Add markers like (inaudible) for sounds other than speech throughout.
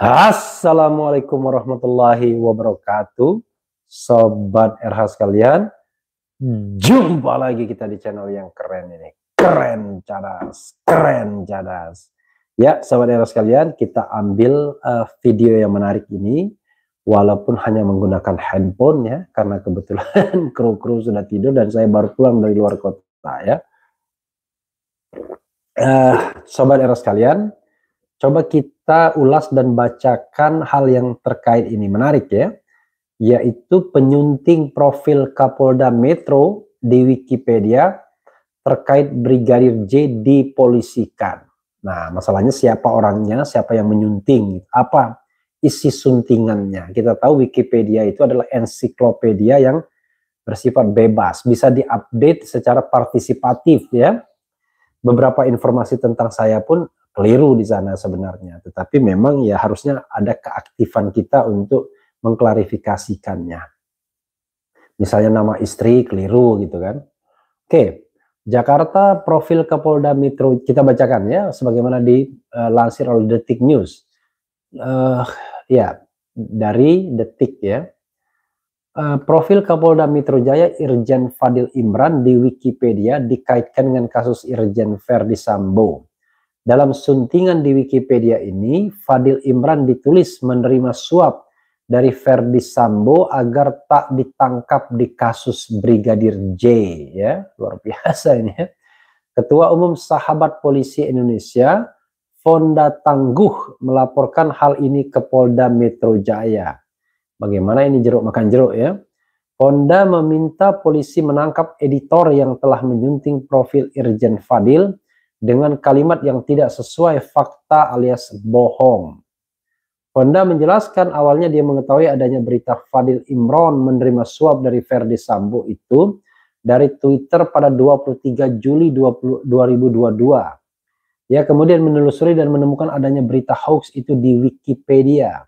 Assalamualaikum warahmatullahi wabarakatuh. Sobat RH sekalian, jumpa lagi kita di channel yang keren ini. Keren cadas, keren cadas. Ya, sobat RH sekalian, kita ambil uh, video yang menarik ini walaupun hanya menggunakan handphone ya karena kebetulan (laughs) kru-kru sudah tidur dan saya baru pulang dari luar kota ya. Uh, sobat RH sekalian, coba kita kita ulas dan bacakan hal yang terkait ini. Menarik ya, yaitu penyunting profil Kapolda Metro di Wikipedia terkait Brigadir J dipolisikan. Nah, masalahnya siapa orangnya, siapa yang menyunting, apa isi suntingannya. Kita tahu Wikipedia itu adalah ensiklopedia yang bersifat bebas, bisa diupdate secara partisipatif ya. Beberapa informasi tentang saya pun keliru di sana sebenarnya. Tetapi memang ya harusnya ada keaktifan kita untuk mengklarifikasikannya. Misalnya nama istri keliru gitu kan. Oke, Jakarta profil Kapolda Metro kita bacakan ya sebagaimana dilansir oleh Detik News. Uh, ya, dari Detik ya. Uh, profil Kapolda Metro Jaya Irjen Fadil Imran di Wikipedia dikaitkan dengan kasus Irjen Verdi Sambo. Dalam suntingan di Wikipedia ini, Fadil Imran ditulis menerima suap dari Verdi Sambo agar tak ditangkap di kasus Brigadir J. Ya, luar biasa ini. Ya. Ketua Umum Sahabat Polisi Indonesia, Fonda Tangguh melaporkan hal ini ke Polda Metro Jaya. Bagaimana ini jeruk makan jeruk ya? Fonda meminta polisi menangkap editor yang telah menyunting profil Irjen Fadil dengan kalimat yang tidak sesuai fakta alias bohong. Honda menjelaskan awalnya dia mengetahui adanya berita Fadil Imron menerima suap dari Verdi Sambo itu dari Twitter pada 23 Juli 20, 2022. Ya, kemudian menelusuri dan menemukan adanya berita hoax itu di Wikipedia.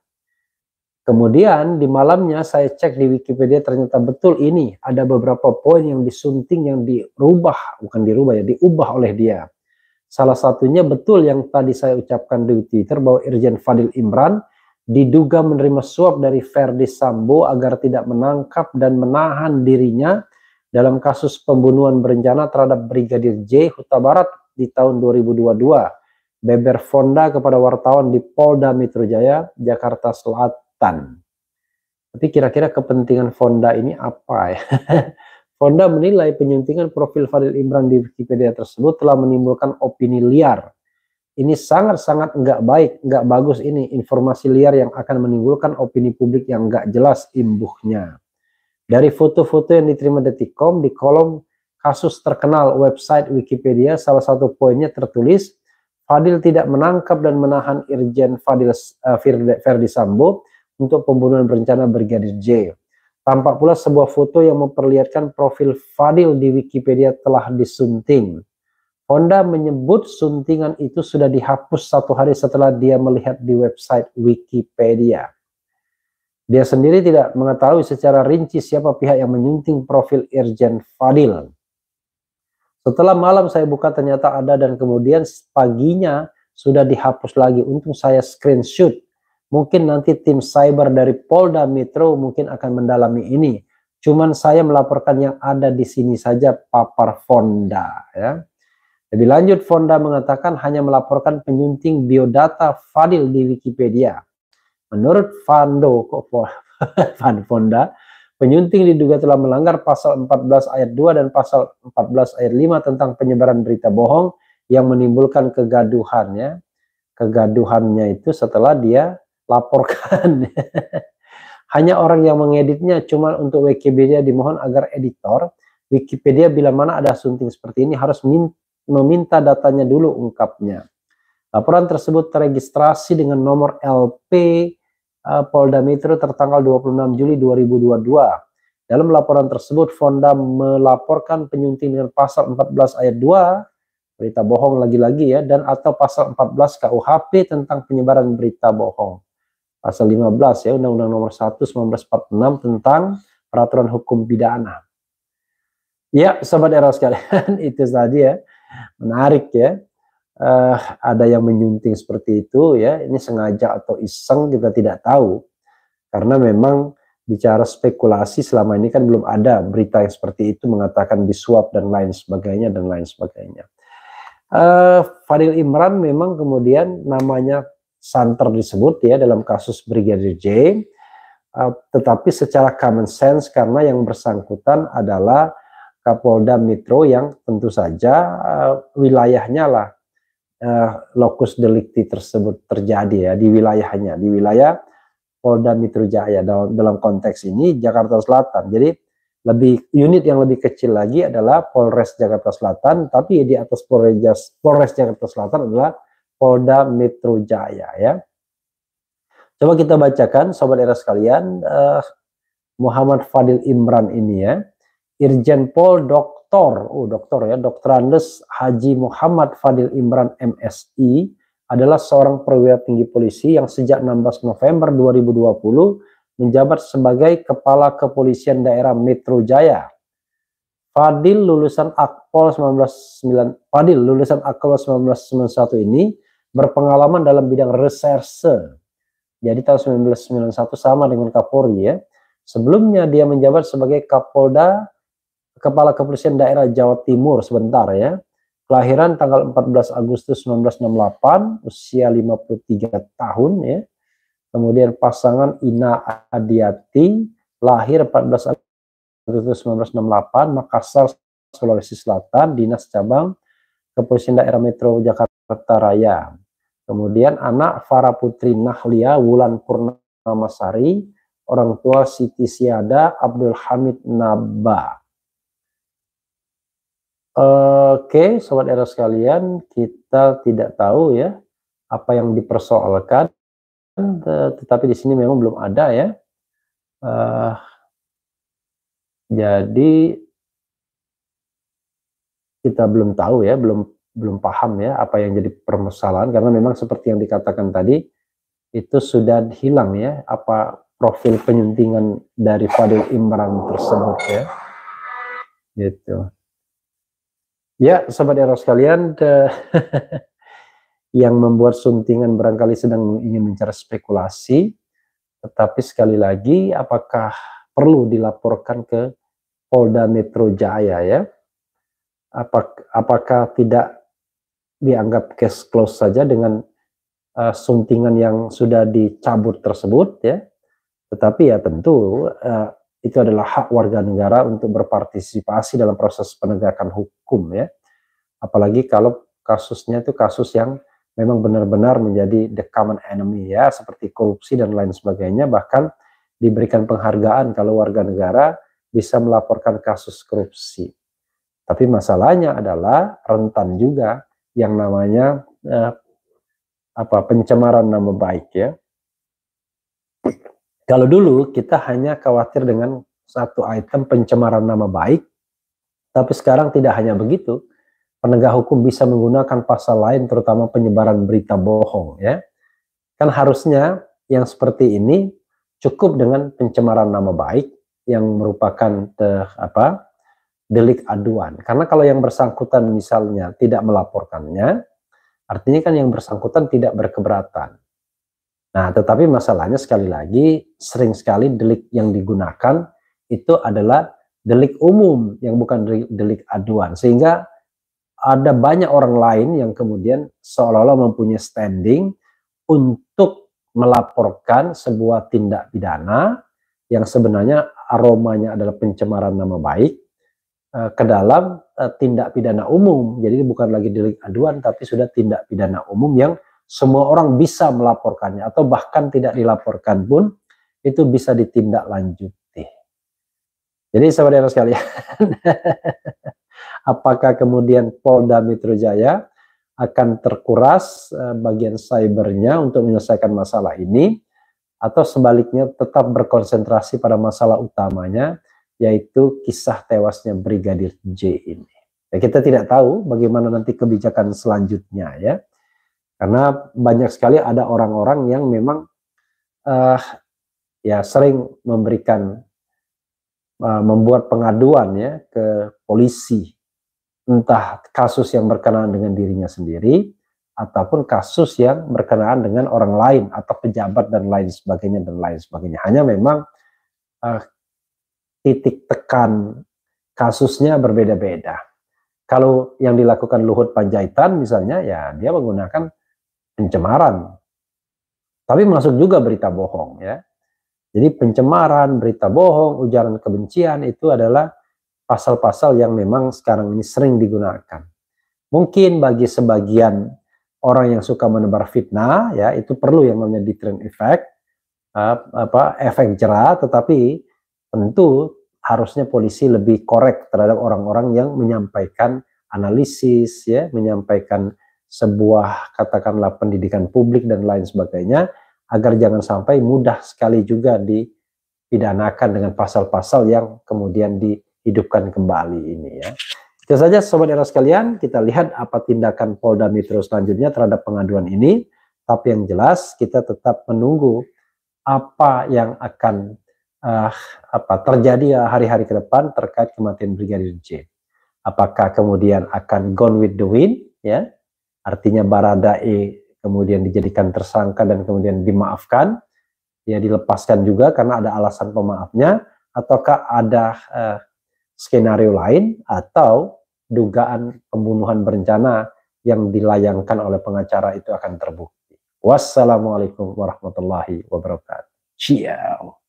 Kemudian di malamnya saya cek di Wikipedia ternyata betul ini ada beberapa poin yang disunting yang dirubah, bukan dirubah ya, diubah oleh dia. Salah satunya betul yang tadi saya ucapkan di Twitter bahwa Irjen Fadil Imran diduga menerima suap dari Verdi Sambo agar tidak menangkap dan menahan dirinya dalam kasus pembunuhan berencana terhadap Brigadir J Huta Barat di tahun 2022. Beber Fonda kepada wartawan di Polda Metro Jaya, Jakarta Selatan. Tapi kira-kira kepentingan Fonda ini apa ya? (laughs) Honda menilai penyuntingan profil Fadil Imran di Wikipedia tersebut telah menimbulkan opini liar. Ini sangat-sangat enggak baik, enggak bagus ini informasi liar yang akan menimbulkan opini publik yang enggak jelas imbuhnya. Dari foto-foto yang diterima detikcom di kolom kasus terkenal website Wikipedia, salah satu poinnya tertulis Fadil tidak menangkap dan menahan Irjen Fadil uh, Ferdi Sambo untuk pembunuhan berencana Brigadir J. Tampak pula sebuah foto yang memperlihatkan profil Fadil di Wikipedia telah disunting. Honda menyebut suntingan itu sudah dihapus satu hari setelah dia melihat di website Wikipedia. Dia sendiri tidak mengetahui secara rinci siapa pihak yang menyunting profil Irjen Fadil. Setelah malam saya buka ternyata ada dan kemudian paginya sudah dihapus lagi. Untung saya screenshot Mungkin nanti tim cyber dari Polda Metro mungkin akan mendalami ini. Cuman saya melaporkan yang ada di sini saja papar Fonda ya. Lebih lanjut Fonda mengatakan hanya melaporkan penyunting biodata Fadil di Wikipedia. Menurut Fando kok (laughs) Fonda, penyunting diduga telah melanggar pasal 14 ayat 2 dan pasal 14 ayat 5 tentang penyebaran berita bohong yang menimbulkan kegaduhannya kegaduhannya itu setelah dia laporkan. (laughs) Hanya orang yang mengeditnya cuma untuk Wikipedia dimohon agar editor Wikipedia bila mana ada sunting seperti ini harus meminta datanya dulu ungkapnya. Laporan tersebut terregistrasi dengan nomor LP uh, eh, Polda Metro tertanggal 26 Juli 2022. Dalam laporan tersebut, Fonda melaporkan penyunting dengan pasal 14 ayat 2 berita bohong lagi-lagi ya dan atau pasal 14 KUHP tentang penyebaran berita bohong pasal 15 ya Undang-Undang Nomor 1 1946 tentang peraturan hukum pidana. Ya, sobat era sekalian, (laughs) itu tadi ya. Menarik ya. Uh, ada yang menyunting seperti itu ya. Ini sengaja atau iseng kita tidak tahu. Karena memang bicara spekulasi selama ini kan belum ada berita yang seperti itu mengatakan disuap dan lain sebagainya dan lain sebagainya. Uh, Fadil Imran memang kemudian namanya santer disebut ya dalam kasus Brigadir J. Uh, tetapi secara common sense karena yang bersangkutan adalah Kapolda Metro yang tentu saja uh, wilayahnya lah uh, lokus delikti tersebut terjadi ya di wilayahnya di wilayah Polda Metro Jaya dalam, dalam konteks ini Jakarta Selatan. Jadi lebih unit yang lebih kecil lagi adalah Polres Jakarta Selatan, tapi di atas Polres, Polres Jakarta Selatan adalah Polda Metro Jaya ya. Coba kita bacakan sobat era sekalian uh, Muhammad Fadil Imran ini ya. Irjen Pol Doktor, oh doktor ya, Doktrandes Haji Muhammad Fadil Imran MSI adalah seorang perwira tinggi polisi yang sejak 16 November 2020 menjabat sebagai Kepala Kepolisian Daerah Metro Jaya. Fadil lulusan Akpol 1991 ini berpengalaman dalam bidang reserse. Jadi tahun 1991 sama dengan Kapolri ya. Sebelumnya dia menjabat sebagai Kapolda Kepala Kepolisian Daerah Jawa Timur sebentar ya. Kelahiran tanggal 14 Agustus 1968, usia 53 tahun ya. Kemudian pasangan Ina Adiati, lahir 14 Agustus 1968, Makassar, Sulawesi Selatan, Dinas Cabang Kepolisian Daerah Metro Jakarta Raya. Kemudian anak Farah Putri Nahlia Wulan Purnamasari, orang tua Siti Siada Abdul Hamid Naba. Oke, okay, sobat era sekalian, kita tidak tahu ya apa yang dipersoalkan, tetapi di sini memang belum ada ya. Uh, jadi kita belum tahu ya, belum belum paham ya apa yang jadi permasalahan karena memang seperti yang dikatakan tadi itu sudah hilang ya apa profil penyuntingan dari Fadil Imran tersebut ya gitu ya sobat eros sekalian (laughs) yang membuat suntingan barangkali sedang ingin mencari spekulasi tetapi sekali lagi apakah perlu dilaporkan ke Polda Metro Jaya ya apakah tidak dianggap case close saja dengan uh, suntingan yang sudah dicabut tersebut ya. Tetapi ya tentu uh, itu adalah hak warga negara untuk berpartisipasi dalam proses penegakan hukum ya. Apalagi kalau kasusnya itu kasus yang memang benar-benar menjadi the common enemy ya seperti korupsi dan lain sebagainya bahkan diberikan penghargaan kalau warga negara bisa melaporkan kasus korupsi. Tapi masalahnya adalah rentan juga yang namanya eh, apa pencemaran nama baik ya. Kalau dulu kita hanya khawatir dengan satu item pencemaran nama baik, tapi sekarang tidak hanya begitu. Penegak hukum bisa menggunakan pasal lain terutama penyebaran berita bohong ya. Kan harusnya yang seperti ini cukup dengan pencemaran nama baik yang merupakan te, eh, apa delik aduan. Karena kalau yang bersangkutan misalnya tidak melaporkannya, artinya kan yang bersangkutan tidak berkeberatan. Nah, tetapi masalahnya sekali lagi sering sekali delik yang digunakan itu adalah delik umum yang bukan delik, aduan. Sehingga ada banyak orang lain yang kemudian seolah-olah mempunyai standing untuk melaporkan sebuah tindak pidana yang sebenarnya aromanya adalah pencemaran nama baik Eh, ke dalam eh, tindak pidana umum. Jadi bukan lagi delik aduan tapi sudah tindak pidana umum yang semua orang bisa melaporkannya atau bahkan tidak dilaporkan pun itu bisa ditindaklanjuti. Jadi sahabat saudara sekalian, (laughs) apakah kemudian Polda Metro Jaya akan terkuras eh, bagian cybernya untuk menyelesaikan masalah ini atau sebaliknya tetap berkonsentrasi pada masalah utamanya yaitu kisah tewasnya Brigadir J ini. Ya, kita tidak tahu bagaimana nanti kebijakan selanjutnya ya, karena banyak sekali ada orang-orang yang memang uh, ya sering memberikan uh, membuat pengaduan ya ke polisi entah kasus yang berkenaan dengan dirinya sendiri ataupun kasus yang berkenaan dengan orang lain atau pejabat dan lain sebagainya dan lain sebagainya. Hanya memang uh, titik tekan kasusnya berbeda-beda. Kalau yang dilakukan Luhut Panjaitan misalnya, ya dia menggunakan pencemaran. Tapi masuk juga berita bohong ya. Jadi pencemaran, berita bohong, ujaran kebencian itu adalah pasal-pasal yang memang sekarang ini sering digunakan. Mungkin bagi sebagian orang yang suka menebar fitnah ya itu perlu yang namanya deterrent effect apa efek jerah tetapi tentu harusnya polisi lebih korek terhadap orang-orang yang menyampaikan analisis ya, menyampaikan sebuah katakanlah pendidikan publik dan lain sebagainya agar jangan sampai mudah sekali juga dipidanakan dengan pasal-pasal yang kemudian dihidupkan kembali ini ya. Itu saja sobat era sekalian, kita lihat apa tindakan Polda Metro selanjutnya terhadap pengaduan ini. Tapi yang jelas kita tetap menunggu apa yang akan uh, apa terjadi ah, hari-hari ke depan terkait kematian Brigadir J. Apakah kemudian akan gone with the wind ya? Artinya Baradae kemudian dijadikan tersangka dan kemudian dimaafkan, ya dilepaskan juga karena ada alasan pemaafnya ataukah ada uh, skenario lain atau dugaan pembunuhan berencana yang dilayangkan oleh pengacara itu akan terbukti. Wassalamualaikum warahmatullahi wabarakatuh. Ciao.